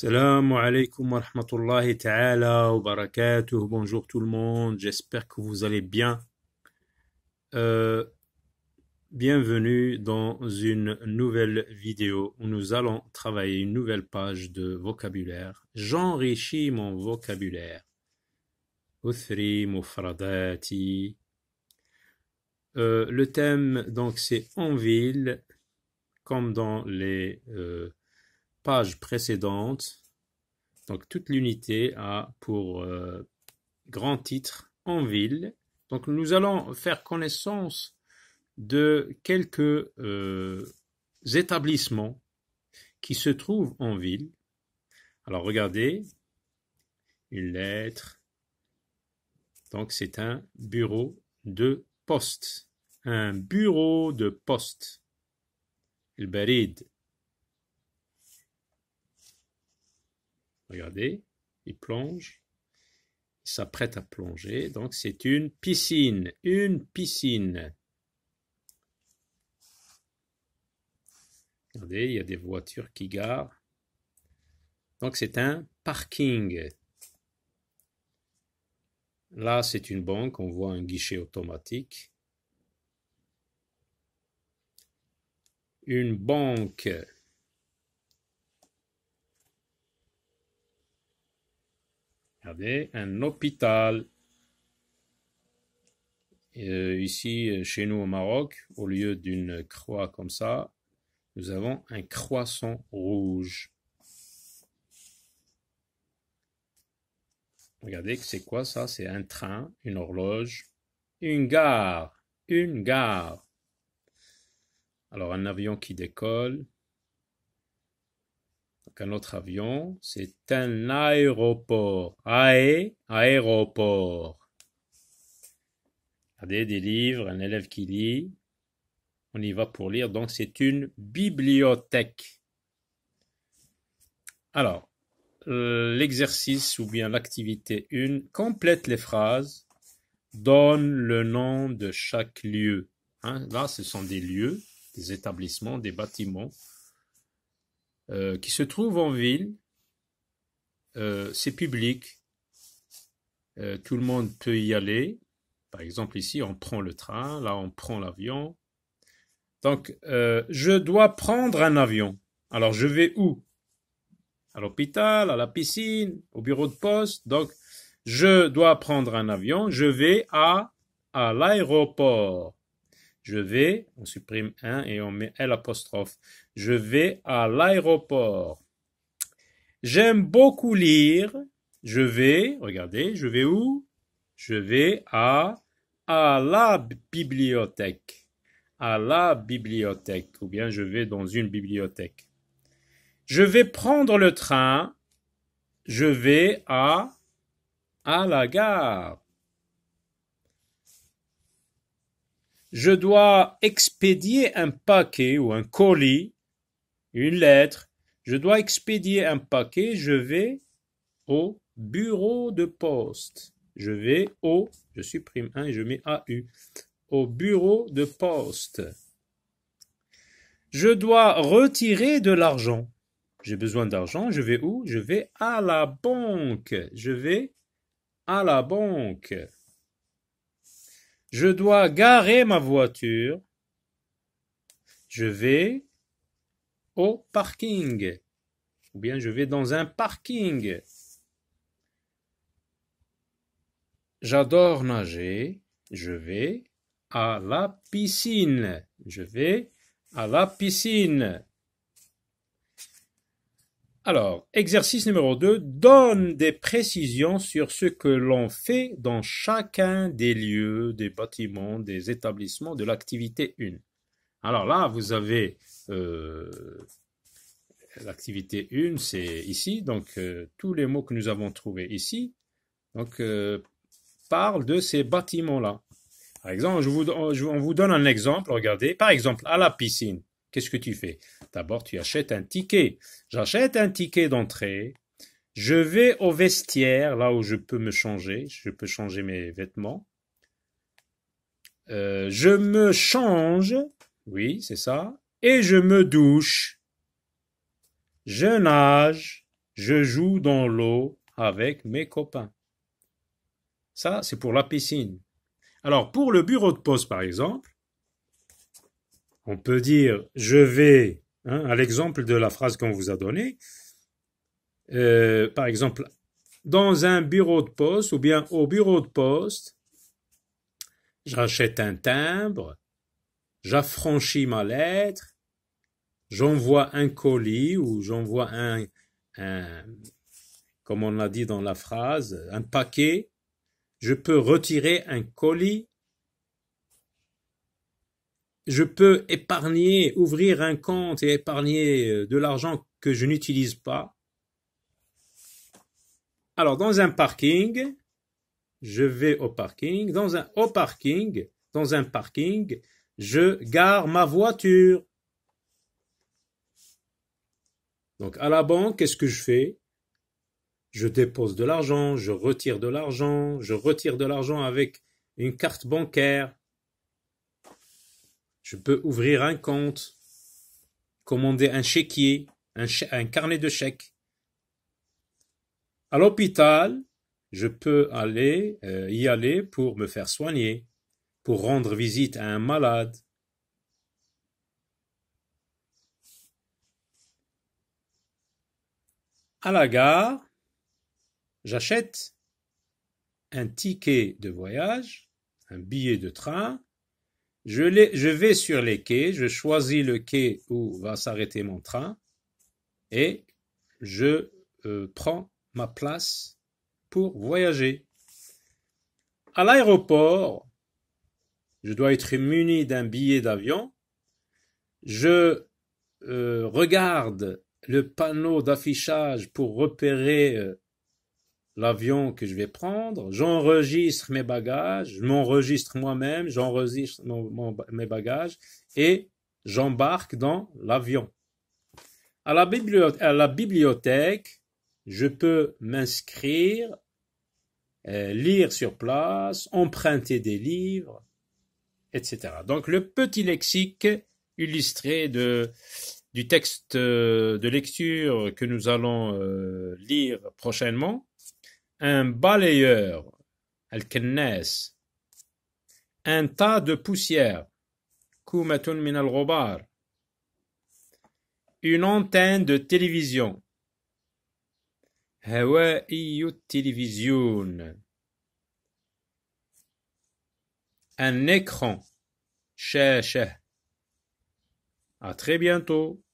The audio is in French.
Salam alaikum wa rahmatullahi ta'ala wa barakatuh. Bonjour tout le monde, j'espère que vous allez bien. Euh, bienvenue dans une nouvelle vidéo où nous allons travailler une nouvelle page de vocabulaire. J'enrichis mon vocabulaire. Uthri mufradati. Euh, le thème, donc, c'est en ville, comme dans les euh, page précédente. Donc toute l'unité a pour euh, grand titre en ville. Donc nous allons faire connaissance de quelques euh, établissements qui se trouvent en ville. Alors regardez, une lettre. Donc c'est un bureau de poste. Un bureau de poste. Le baride ». Regardez, il plonge. Il s'apprête à plonger. Donc c'est une piscine. Une piscine. Regardez, il y a des voitures qui garent. Donc c'est un parking. Là, c'est une banque, on voit un guichet automatique. Une banque. Regardez, un hôpital. Euh, ici, chez nous au Maroc, au lieu d'une croix comme ça, nous avons un croissant rouge. Regardez, c'est quoi ça C'est un train, une horloge, une gare, une gare. Alors un avion qui décolle, donc un autre avion, c'est un aéroport. Aé, aéroport. Regardez des livres, un élève qui lit. On y va pour lire, donc c'est une bibliothèque. Alors, euh, l'exercice ou bien l'activité 1 complète les phrases, donne le nom de chaque lieu. Hein, là, ce sont des lieux, des établissements, des bâtiments. Euh, qui se trouve en ville. Euh, c'est public. Euh, tout le monde peut y aller. Par exemple, ici, on prend le train, là, on prend l'avion. Donc, je dois prendre un avion. Alors, je vais où À l'hôpital, à la piscine, au bureau de poste. Donc, je dois prendre un avion. Je vais à, à l'aéroport. Je vais, on supprime un et on met L Je vais à l'aéroport. J'aime beaucoup lire. Je vais, regardez, je vais où Je vais à, à la bibliothèque. À la bibliothèque. Ou bien je vais dans une bibliothèque. Je vais prendre le train. Je vais à, à la gare. je dois expédier un paquet ou un colis, une lettre, je dois expédier un paquet, je vais au bureau de poste. Je vais au, je supprime un et je mets AU, au bureau de poste. Je dois retirer de l'argent. J'ai besoin d'argent, je vais où Je vais à la banque. Je vais à la banque. Je dois garer ma voiture. Je vais au parking. Ou bien je vais dans un parking. J'adore nager. Je vais à la piscine. Je vais à la piscine. Alors, exercice numéro 2, donne des précisions sur ce que l'on fait dans chacun des lieux, des bâtiments, des établissements de l'activité 1. Alors là, vous avez euh, l'activité 1, c'est ici, donc euh, tous les mots que nous avons trouvés ici, donc euh, parlent de ces bâtiments-là. Par exemple, on vous donne un exemple, regardez, par exemple, à la piscine. Qu'est-ce que tu fais D'abord, tu achètes un ticket. J'achète un ticket d'entrée. Je vais au vestiaire, là où je peux me changer. Je peux changer mes vêtements. Euh, je me change. Oui, c'est ça. Et je me douche. Je nage. Je joue dans l'eau avec mes copains. Ça, c'est pour la piscine. Alors, pour le bureau de poste, par exemple, on peut dire je vais, hein, à l'exemple de la phrase qu'on vous a donnée, euh, par exemple, dans un bureau de poste ou bien au bureau de poste, j'achète un timbre, j'affranchis ma lettre, j'envoie un colis ou j'envoie un, comme on l'a dit dans la phrase, un paquet, je peux retirer un colis je peux épargner, ouvrir un compte et épargner euh, de l'argent que je n'utilise pas. Alors, dans un parking, je vais au parking. Dans un, au parking, dans un parking, je gare ma voiture. Donc, à la banque, qu'est-ce que je fais Je dépose de l'argent, je retire de l'argent, je retire de l'argent avec une carte bancaire. Je peux ouvrir un compte, commander un chéquier, un, carnet de chèques. À l'hôpital, je peux aller euh, y aller pour me faire soigner, pour rendre visite à un malade. À la gare, j'achète un ticket de voyage, un billet de train je, vais sur les quais, je choisis le quai où va s'arrêter mon train et je euh, prends ma place pour voyager. À l'aéroport, je dois être muni d'un billet d'avion. Je euh, regarde le panneau d'affichage pour repérer euh, l'avion que je vais prendre, j'enregistre mes bagages, je m'enregistre moi-même, j'enregistre mes bagages et j'embarque dans l'avion. À la, bibliothèque, je peux m'inscrire, euh, lire sur place, emprunter des livres, etc. Donc le petit lexique illustré du texte euh, de lecture que nous allons euh, lire prochainement un balayeur, un tas de poussière, min al ghubar une antenne de télévision, une télévision. un écran, شاشة. À très bientôt.